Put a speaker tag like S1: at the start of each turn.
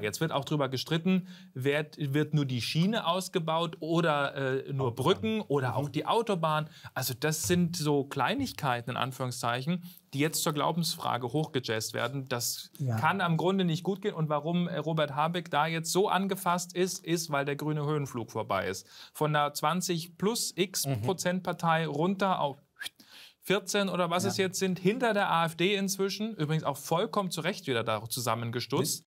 S1: Jetzt wird auch darüber gestritten, wird, wird nur die Schiene ausgebaut oder äh, nur Brücken oder mhm. auch die Autobahn. Also das sind so Kleinigkeiten in Anführungszeichen, die jetzt zur Glaubensfrage hochgejazzt werden. Das ja. kann am Grunde nicht gut gehen. Und warum äh, Robert Habeck da jetzt so angefasst ist, ist, weil der grüne Höhenflug vorbei ist. Von einer 20 plus x Prozent Partei runter auf 14 oder was ja. es jetzt sind, hinter der AfD inzwischen, übrigens auch vollkommen zu Recht wieder da zusammengestutzt.